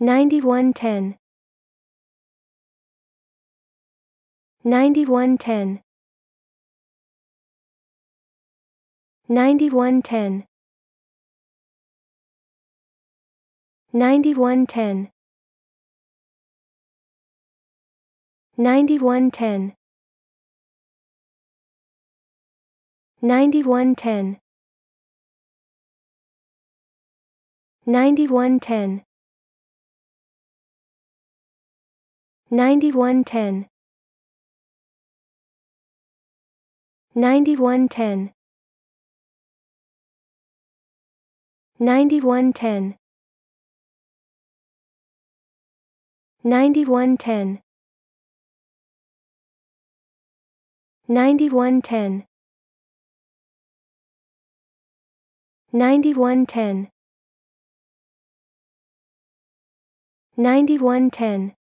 9110 9110 9110 9110 9110 9110 9110 9110 9110 9110 9110 9110 9110 9110